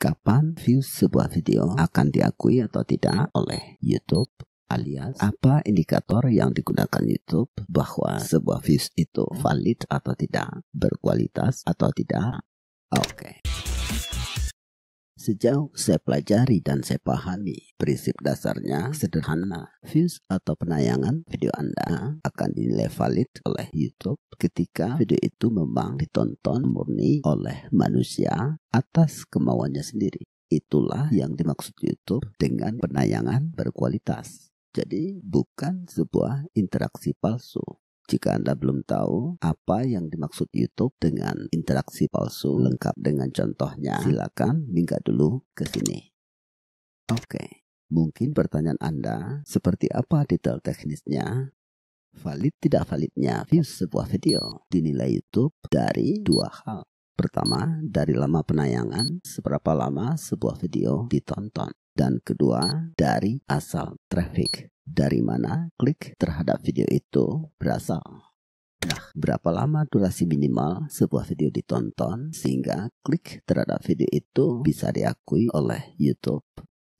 kapan views sebuah video akan diakui atau tidak oleh YouTube alias apa indikator yang digunakan YouTube bahwa sebuah views itu valid atau tidak, berkualitas atau tidak. Oke. Okay. Sejauh saya pelajari dan saya pahami, prinsip dasarnya sederhana. Views atau penayangan video Anda akan dinilai valid oleh YouTube ketika video itu memang ditonton murni oleh manusia atas kemauannya sendiri. Itulah yang dimaksud YouTube dengan penayangan berkualitas. Jadi bukan sebuah interaksi palsu. Jika Anda belum tahu apa yang dimaksud YouTube dengan interaksi palsu lengkap dengan contohnya, silakan minggat dulu ke sini. Oke, mungkin pertanyaan Anda, seperti apa detail teknisnya? Valid tidak validnya views sebuah video dinilai YouTube dari dua hal. Pertama, dari lama penayangan, seberapa lama sebuah video ditonton. Dan kedua, dari asal traffic dari mana klik terhadap video itu berasal. Nah, berapa lama durasi minimal sebuah video ditonton sehingga klik terhadap video itu bisa diakui oleh YouTube?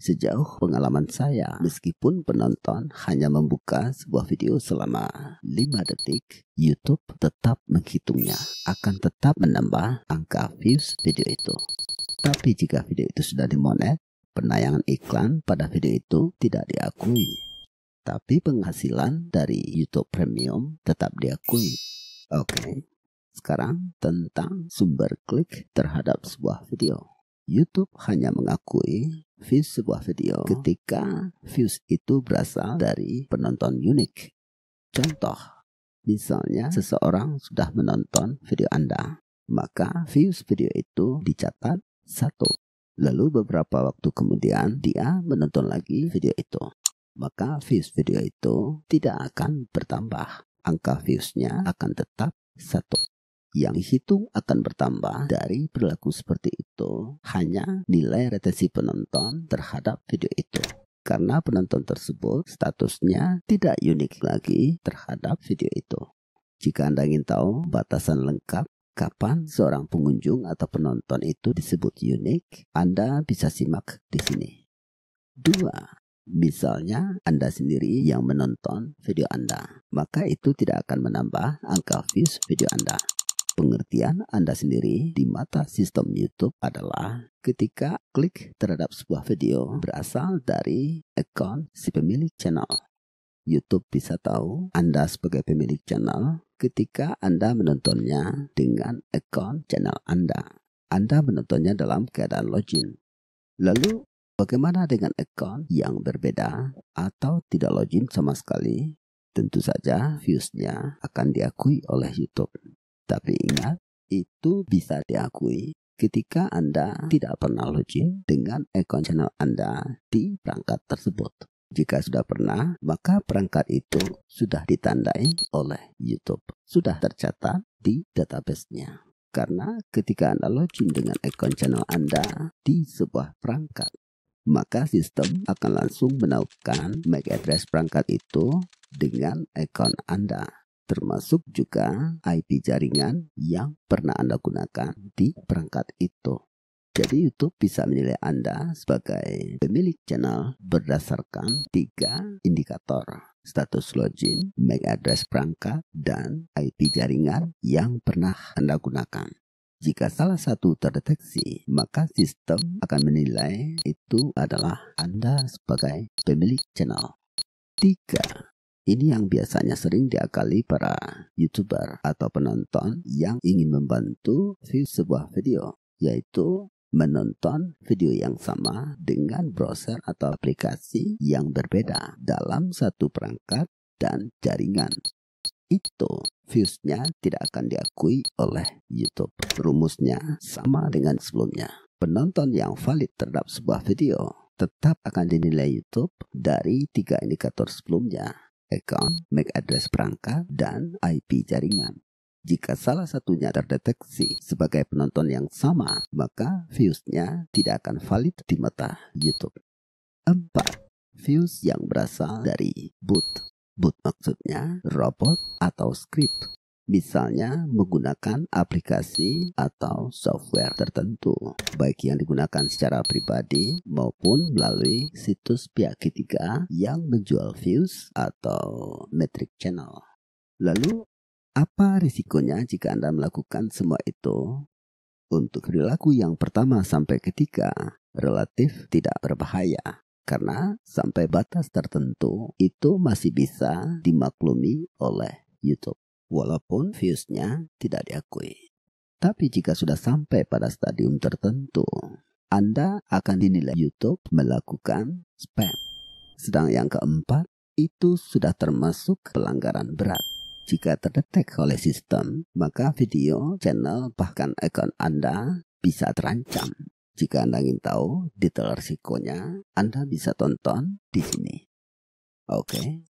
Sejauh pengalaman saya, meskipun penonton hanya membuka sebuah video selama 5 detik, YouTube tetap menghitungnya, akan tetap menambah angka views video itu. Tapi jika video itu sudah dimonet, penayangan iklan pada video itu tidak diakui tapi penghasilan dari YouTube Premium tetap diakui. Oke, okay. sekarang tentang sumber klik terhadap sebuah video. YouTube hanya mengakui views sebuah video ketika views itu berasal dari penonton unik. Contoh, misalnya seseorang sudah menonton video Anda, maka views video itu dicatat satu. Lalu beberapa waktu kemudian dia menonton lagi video itu maka views video itu tidak akan bertambah. Angka viewsnya akan tetap satu. Yang hitung akan bertambah dari perilaku seperti itu hanya nilai retensi penonton terhadap video itu. Karena penonton tersebut statusnya tidak unik lagi terhadap video itu. Jika Anda ingin tahu batasan lengkap kapan seorang pengunjung atau penonton itu disebut unik, Anda bisa simak di sini. 2. Misalnya Anda sendiri yang menonton video Anda, maka itu tidak akan menambah angka views video Anda. Pengertian Anda sendiri di mata sistem YouTube adalah ketika klik terhadap sebuah video berasal dari akun si pemilik channel. YouTube bisa tahu Anda sebagai pemilik channel ketika Anda menontonnya dengan akun channel Anda. Anda menontonnya dalam keadaan login. Lalu Bagaimana dengan account yang berbeda atau tidak login sama sekali? Tentu saja viewsnya akan diakui oleh YouTube. Tapi ingat, itu bisa diakui ketika Anda tidak pernah login dengan account channel Anda di perangkat tersebut. Jika sudah pernah, maka perangkat itu sudah ditandai oleh YouTube. Sudah tercatat di database-nya. Karena ketika Anda login dengan account channel Anda di sebuah perangkat, maka sistem akan langsung menautkan MAC address perangkat itu dengan account Anda, termasuk juga IP jaringan yang pernah Anda gunakan di perangkat itu. Jadi YouTube bisa menilai Anda sebagai pemilik channel berdasarkan tiga indikator. Status login, MAC address perangkat, dan IP jaringan yang pernah Anda gunakan. Jika salah satu terdeteksi, maka sistem akan menilai itu adalah Anda sebagai pemilik channel. 3. Ini yang biasanya sering diakali para YouTuber atau penonton yang ingin membantu view sebuah video, yaitu menonton video yang sama dengan browser atau aplikasi yang berbeda dalam satu perangkat dan jaringan. Itu viewsnya tidak akan diakui oleh YouTube. Rumusnya sama dengan sebelumnya. Penonton yang valid terhadap sebuah video tetap akan dinilai YouTube dari tiga indikator sebelumnya, account, MAC address perangkat, dan IP jaringan. Jika salah satunya terdeteksi sebagai penonton yang sama, maka viewsnya tidak akan valid di mata YouTube. 4. Views yang berasal dari boot output maksudnya robot atau script misalnya menggunakan aplikasi atau software tertentu, baik yang digunakan secara pribadi maupun melalui situs pihak ketiga yang menjual views atau metric channel. Lalu, apa risikonya jika Anda melakukan semua itu? Untuk perilaku yang pertama sampai ketiga, relatif tidak berbahaya. Karena sampai batas tertentu itu masih bisa dimaklumi oleh YouTube. Walaupun viewsnya tidak diakui. Tapi jika sudah sampai pada stadium tertentu, Anda akan dinilai YouTube melakukan spam. Sedang yang keempat, itu sudah termasuk pelanggaran berat. Jika terdetek oleh sistem, maka video, channel, bahkan akun Anda bisa terancam. Jika Anda ingin tahu detail risikonya, Anda bisa tonton di sini. Oke, okay.